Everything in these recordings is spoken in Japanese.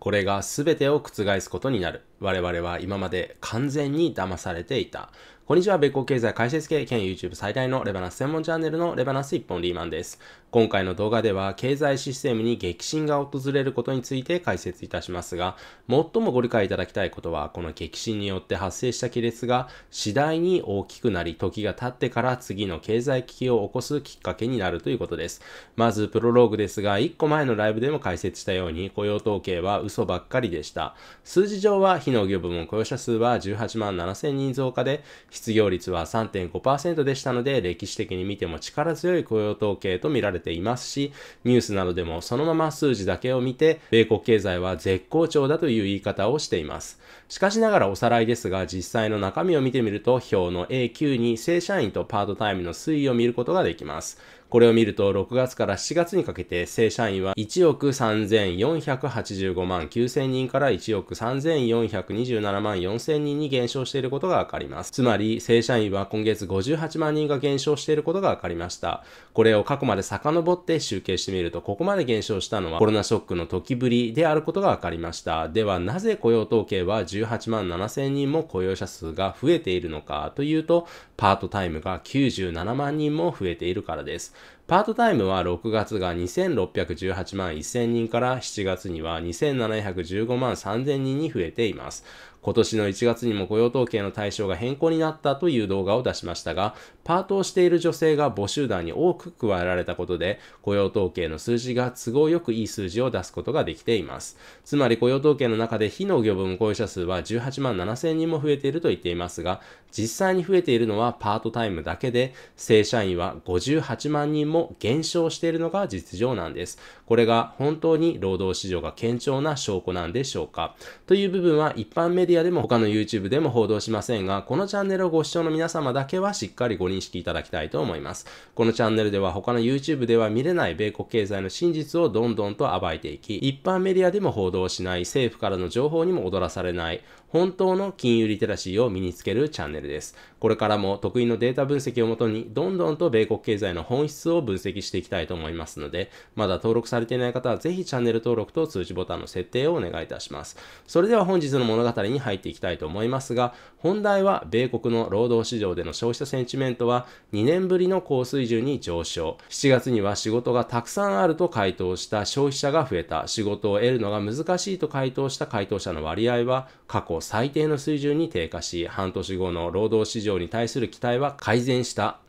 これが全てを覆すことになる。我々は今まで完全に騙されていた。こんにちは、米国経済解説系兼 YouTube 最大のレバナス専門チャンネルのレバナス一本リーマンです。今回の動画では、経済システムに激震が訪れることについて解説いたしますが、最もご理解いただきたいことは、この激震によって発生した亀裂が次第に大きくなり、時が経ってから次の経済危機を起こすきっかけになるということです。まず、プロローグですが、1個前のライブでも解説したように、雇用統計は嘘ばっかりでした。数字上は、非農業部門雇用者数は18万7000人増加で、失業率は3.5%でしたので、歴史的に見ても力強い雇用統計と見られていますし、ニュースなどでもそのまま数字だけを見て、米国経済は絶好調だという言い方をしています。しかしながらおさらいですが、実際の中身を見てみると、表の A9 に正社員とパートタイムの推移を見ることができます。これを見ると、6月から7月にかけて、正社員は1億3485万9000人から1億3427万4000人に減少していることがわかります。つまり、正社員は今月58万人が減少していることがわかりました。これを過去まで遡って集計してみると、ここまで減少したのはコロナショックの時ぶりであることがわかりました。では、なぜ雇用統計は18万7千人も雇用者数が増えているのかというと、パートタイムが97万人も増えているからです。パートタイムは6月が2618万1000人から7月には2715万3000人に増えています。今年の1月にも雇用統計の対象が変更になったという動画を出しましたが、パートをしている女性が募集団に多く加えられたことで、雇用統計の数字が都合よくいい数字を出すことができています。つまり雇用統計の中で非農業分雇用者数は18万7000人も増えていると言っていますが、実際に増えているのはパートタイムだけで、正社員は58万人も減少しているのが実情なんです。これが本当に労働市場が堅調な証拠なんでしょうかという部分は一般メディアディアでも他の YouTube でも報道しませんが、このチャンネルをご視聴の皆様だけはしっかりご認識いただきたいと思います。このチャンネルでは他の YouTube では見れない米国経済の真実をどんどんと暴いていき、一般メディアでも報道しない、政府からの情報にも踊らされない、本当の金融リテラシーを身につけるチャンネルです。これからも得意のデータ分析をもとに、どんどんと米国経済の本質を分析していきたいと思いますので、まだ登録されていない方はぜひチャンネル登録と通知ボタンの設定をお願いいたします。それでは本日の物語に入っていきたいと思いますが、本題は米国の労働市場での消費者センチメントは2年ぶりの高水準に上昇。7月には仕事がたくさんあると回答した消費者が増えた。仕事を得るのが難しいと回答した回答者の割合は過去最低の水準に低下し、半年後の労働市場に対する期待は改善した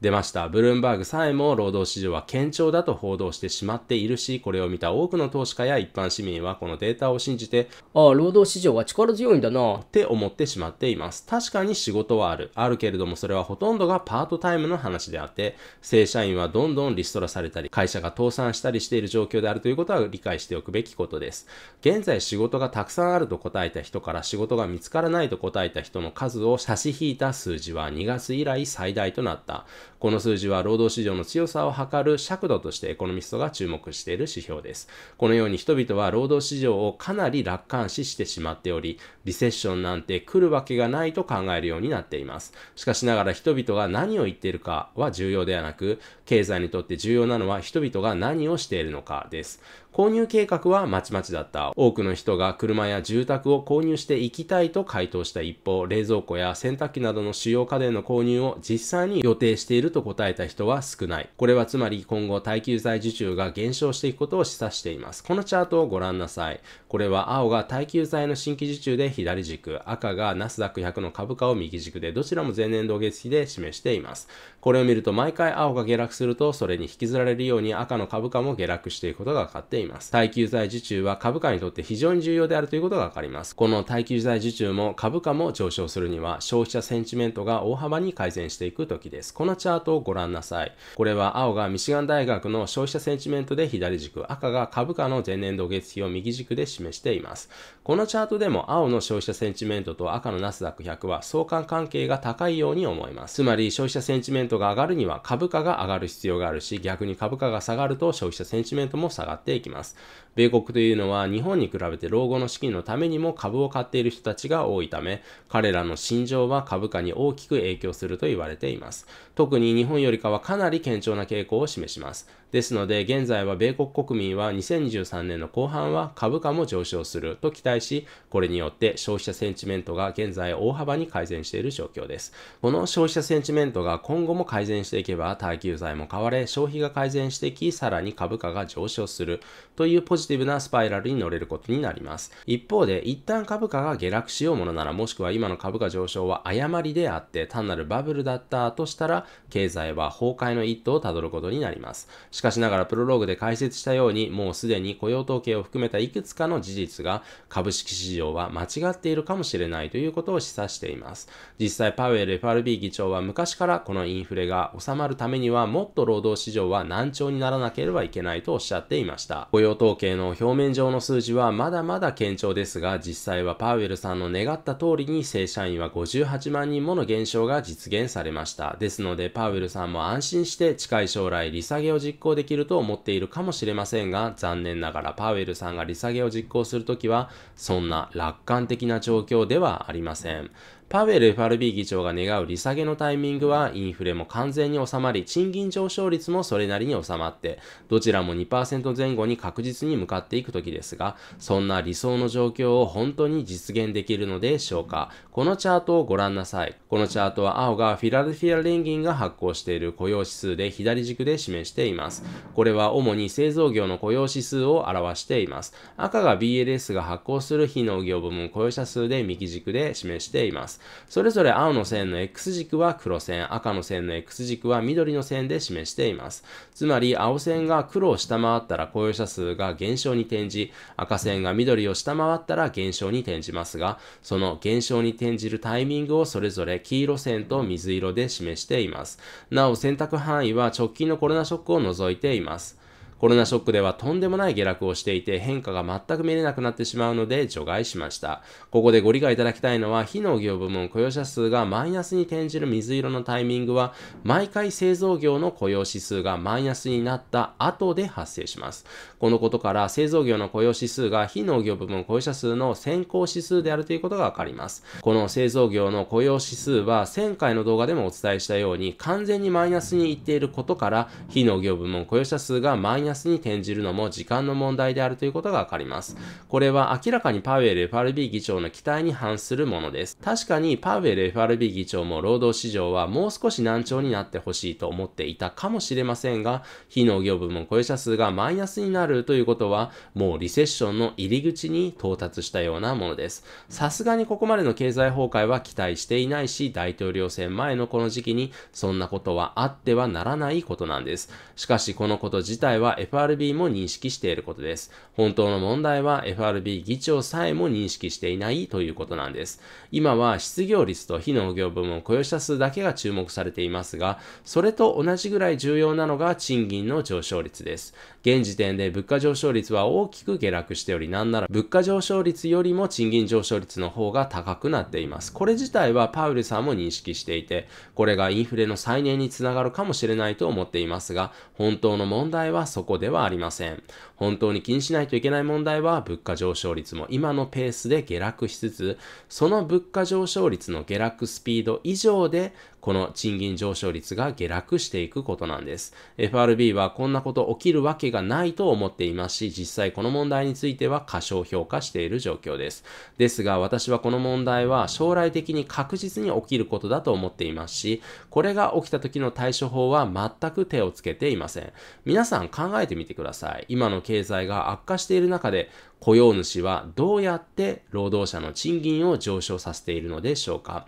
出ました。ブルームバーグさえも労働市場は堅調だと報道してしまっているし、これを見た多くの投資家や一般市民はこのデータを信じて、ああ、労働市場は力強いんだなって思ってしまっています。確かに仕事はある。あるけれどもそれはほとんどがパートタイムの話であって、正社員はどんどんリストラされたり、会社が倒産したりしている状況であるということは理解しておくべきことです。現在仕事がたくさんあると答えた人から仕事が見つからないと答えた人の数を差し引いた数字は2月以来最大となった。この数字は労働市場の強さを測る尺度としてエコノミストが注目している指標です。このように人々は労働市場をかなり楽観視してしまっており、リセッションなんて来るわけがないと考えるようになっています。しかしながら人々が何を言っているかは重要ではなく、経済にとって重要なのは人々が何をしているのかです。購入計画はまちまちだった。多くの人が車や住宅を購入していきたいと回答した一方、冷蔵庫や洗濯機などの主要家電の購入を実際に予定していると答えた人は少ない。これはつまり今後耐久財受注が減少していくことを示唆しています。このチャートをご覧なさい。これは青が耐久財の新規受注で左軸、赤がナスダック100の株価を右軸で、どちらも前年同月比で示しています。これを見ると毎回青が下落するとそれに引きずられるように赤の株価も下落していくことが分かっています。耐久財受注は株価にとって非常に重要であるということが分かります。この耐久財受注も株価も上昇するには消費者センチメントが大幅に改善していく時です。このチャートをご覧なさい。これは青がミシガン大学の消費者センチメントで左軸、赤が株価の前年度月比を右軸で示しています。このチャートでも青の消費者センチメントと赤のナスダック100は相関関係が高いように思います。つまり消費者センチメントが上がるには株価が上がる必要があるし、逆に株価が下がると消費者センチメントも下がっていきます。米国というのは日本に比べて老後の資金のためにも株を買っている人たちが多いため、彼らの心情は株価に大きく影響すると言われています。特に日本よりかはかなり堅調な傾向を示します。ですので、現在は米国国民は2023年の後半は株価も上昇すると期待し、これによって消費者センチメントが現在大幅に改善している状況です。この消費者センチメントが今後も改善していけば、耐久財も買われ、消費が改善していき、さらに株価が上昇する。というポジティブなスパイラルに乗れることになります。一方で、一旦株価が下落しようものなら、もしくは今の株価上昇は誤りであって、単なるバブルだったとしたら、経済は崩壊の一途をたどることになります。しかしながら、プロローグで解説したように、もうすでに雇用統計を含めたいくつかの事実が、株式市場は間違っているかもしれないということを示唆しています。実際、パウエル FRB 議長は昔からこのインフレが収まるためには、もっと労働市場は難聴にならなければいけないとおっしゃっていました。雇用領統計の表面上の数字はまだまだ堅調ですが、実際はパウエルさんの願った通りに正社員は58万人もの減少が実現されました。ですので、パウエルさんも安心して近い将来利下げを実行できると思っているかもしれませんが、残念ながらパウエルさんが利下げを実行するときは、そんな楽観的な状況ではありません。パウエル FRB 議長が願う利下げのタイミングはインフレも完全に収まり、賃金上昇率もそれなりに収まって、どちらも2%前後に確実に向かっていく時ですが、そんな理想の状況を本当に実現できるのでしょうかこのチャートをご覧なさい。このチャートは青がフィラデルフィア連銀が発行している雇用指数で左軸で示しています。これは主に製造業の雇用指数を表しています。赤が BLS が発行する非農業部門雇用者数で右軸で示しています。。それぞれ青の線の X 軸は黒線、赤の線の X 軸は緑の線で示しています。つまり、青線が黒を下回ったら雇用者数が減少に転じ、赤線が緑を下回ったら減少に転じますが、その減少に転じるタイミングをそれぞれ黄色線と水色で示しています。なお、選択範囲は直近のコロナショックを除いています。コロナショックではとんでもない下落をしていて変化が全く見れなくなってしまうので除外しました。ここでご理解いただきたいのは、非農業部門雇用者数がマイナスに転じる水色のタイミングは、毎回製造業の雇用指数がマイナスになった後で発生します。このことから製造業の雇用指数が非農業部門雇用者数の先行指数であるということがわかります。この製造業の雇用指数は前回の動画でもお伝えしたように完全にマイナスにいっていることから、非農業部門雇用者数がマイナス安に転じるのも時間の問題であるということがわかります。これは明らかにパウエル FRB 議長の期待に反するものです。確かにパウエル FRB 議長も労働市場はもう少し難聴になってほしいと思っていたかもしれませんが、非農業部門雇用者数がマイナスになるということは、もうリセッションの入り口に到達したようなものです。さすがにここまでの経済崩壊は期待していないし、大統領選前のこの時期にそんなことはあってはならないことなんです。しかしこのこと自体は FRB も認識していることです。本当の問題は FRB 議長さえも認識していないということなんです。今は失業率と非農業部門雇用者数だけが注目されていますが、それと同じぐらい重要なのが賃金の上昇率です。現時点で物価上昇率は大きく下落しており、なんなら物価上昇率よりも賃金上昇率の方が高くなっています。これ自体はパウルさんも認識していて、これがインフレの再燃につながるかもしれないと思っていますが、本当の問題はそこではありません。本当に気にしないといけない問題は物価上昇率も今のペースで下落しつつ、その物価上昇率の下落スピード以上で、この賃金上昇率が下落していくことなんです。FRB はこんなこと起きるわけがないと思っていますし、実際この問題については過小評価している状況です。ですが、私はこの問題は将来的に確実に起きることだと思っていますし、これが起きた時の対処法は全く手をつけていません。皆さん考えてみてください。今の経済が悪化している中で、雇用主はどうやって労働者の賃金を上昇させているのでしょうか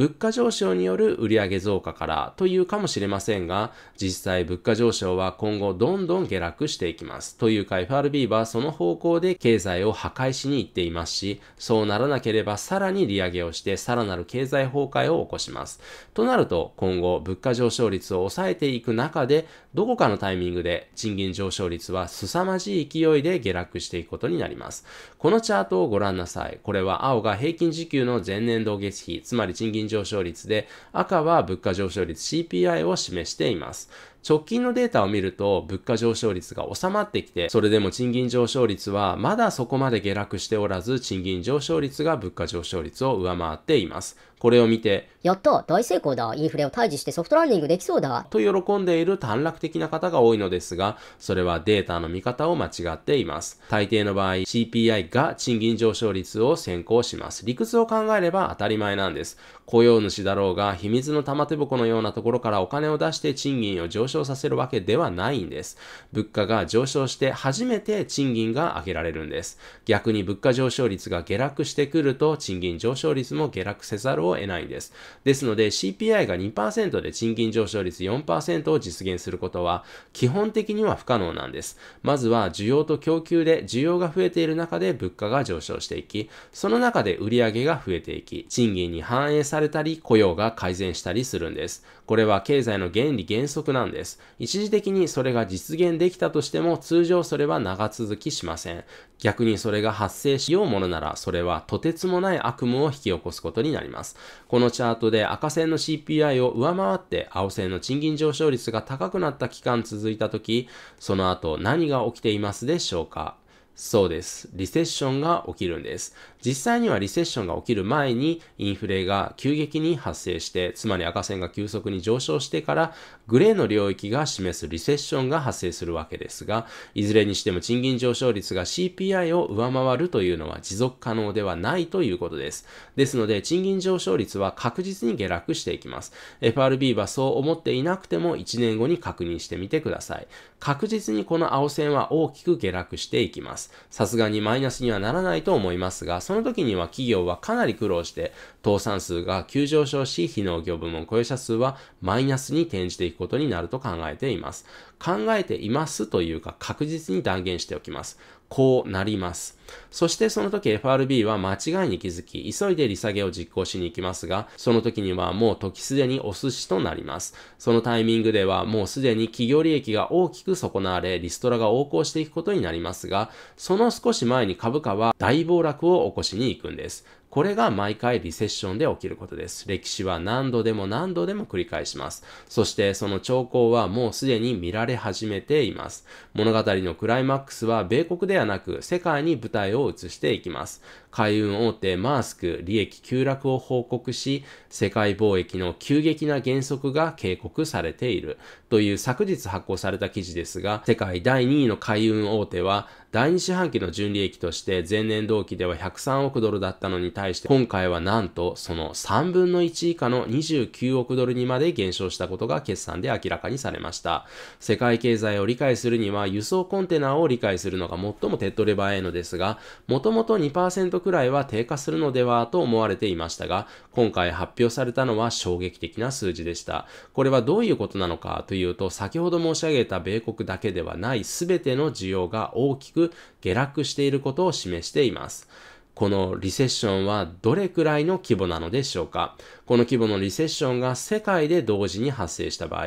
物価上昇による売上増加からというかもしれませんが、実際物価上昇は今後どんどん下落していきます。というか FRB はその方向で経済を破壊しに行っていますし、そうならなければさらに利上げをしてさらなる経済崩壊を起こします。となると今後物価上昇率を抑えていく中で、どこかのタイミングで賃金上昇率は凄まじい勢いで下落していくことになります。このチャートをご覧なさい。これは青が平均時給の前年同月比、つまり賃金上昇率で、赤は物価上昇率 CPI を示しています。直近のデータを見ると物価上昇率が収まってきて、それでも賃金上昇率はまだそこまで下落しておらず、賃金上昇率が物価上昇率を上回っています。これを見て、やった大成功だインフレを退治してソフトランディングできそうだと喜んでいる短絡的な方が多いのですが、それはデータの見方を間違っています。大抵の場合、CPI が賃金上昇率を先行します。理屈を考えれば当たり前なんです。雇用主だろうが、秘密の玉手箱のようなところからお金を出して賃金を上昇させるわけではないんです。物価が上昇して初めて賃金が上げられるんです。逆に物価上昇率が下落してくると、賃金上昇率も下落せざるをを得ないです。ですので CPI が2%で賃金上昇率4%を実現することは基本的には不可能なんです。まずは需要と供給で需要が増えている中で物価が上昇していき、その中で売上が増えていき、賃金に反映されたり雇用が改善したりするんです。これは経済の原理原則なんです。一時的にそれが実現できたとしても通常それは長続きしません。逆にそれが発生しようものならそれはとてつもない悪夢を引き起こすことになります。このチャートで赤線の CPI を上回って青線の賃金上昇率が高くなった期間続いた時、その後何が起きていますでしょうかそうです。リセッションが起きるんです。実際にはリセッションが起きる前にインフレが急激に発生して、つまり赤線が急速に上昇してから、グレーの領域が示すリセッションが発生するわけですが、いずれにしても賃金上昇率が CPI を上回るというのは持続可能ではないということです。ですので、賃金上昇率は確実に下落していきます。FRB はそう思っていなくても1年後に確認してみてください。確実にこの青線は大きく下落していきます。さすがにマイナスにはならないと思いますが、その時には企業はかなり苦労して、倒産数が急上昇し、非農業部門雇用者数はマイナスに転じていくことになると考えています。考えていますというか確実に断言しておきます。こうなります。そしてその時 FRB は間違いに気づき、急いで利下げを実行しに行きますが、その時にはもう時すでにお寿司となります。そのタイミングではもうすでに企業利益が大きく損なわれ、リストラが横行していくことになりますが、その少し前に株価は大暴落を起こしに行くんです。これが毎回リセッションで起きることです。歴史は何度でも何度でも繰り返します。そしてその兆候はもうすでに見られ始めています。物語のクライマックスは米国ではなく世界に舞台体を移していきます。海運大手マースク利益急落を報告し、世界貿易の急激な減速が警告されているという昨日発行された記事ですが、世界第2位の海運大手は第2四半期の純利益として前年同期では103億ドルだったのに対して、今回はなんとその3分の1以下の29億ドルにまで減少したことが決算で明らかにされました。世界経済を理解するには輸送コンテナを理解するのが最も手っ取り早いのですが、もともと2%くらいは低下するのではと思われていましたが、今回発表されたのは衝撃的な数字でした。これはどういうことなのかというと、先ほど申し上げた米国だけではない全ての需要が大きくく下落していることを示しています。このリセッションはどれくらいの規模なのでしょうかこの規模のリセッションが世界で同時に発生した場合、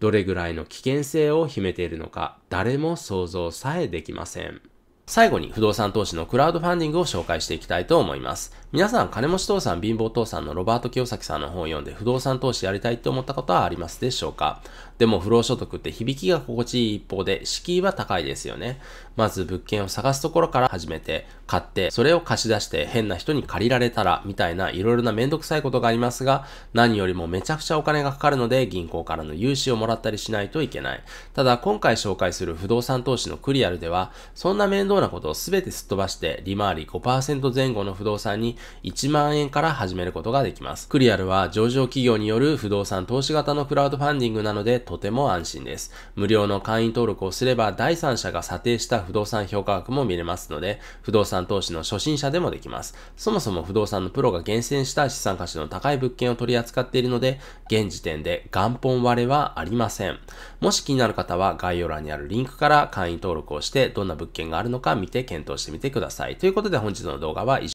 どれぐらいの危険性を秘めているのか、誰も想像さえできません。最後に不動産投資のクラウドファンディングを紹介していきたいと思います。皆さん、金持ち父さん、貧乏父さんのロバート清崎さんの本を読んで不動産投資やりたいって思ったことはありますでしょうかでも不労所得って響きが心地いい一方で敷居は高いですよね。まず物件を探すところから始めて、買って、それを貸し出して変な人に借りられたら、みたいないろいろなめんどくさいことがありますが、何よりもめちゃくちゃお金がかかるので銀行からの融資をもらったりしないといけない。ただ今回紹介する不動産投資のクリアルでは、そんな面倒なことをすべてすっ飛ばして、利回り5%前後の不動産に1万円から始めることができます。クリアルは上場企業による不動産投資型のクラウドファンディングなのでとても安心です。無料の会員登録をすれば第三者が査定した不動産評価額も見れますので、不動産投資の初心者でもできます。そもそも不動産のプロが厳選した資産価値の高い物件を取り扱っているので、現時点で元本割れはありません。もし気になる方は概要欄にあるリンクから会員登録をして、どんな物件があるのか見て検討してみてください。ということで本日の動画は以上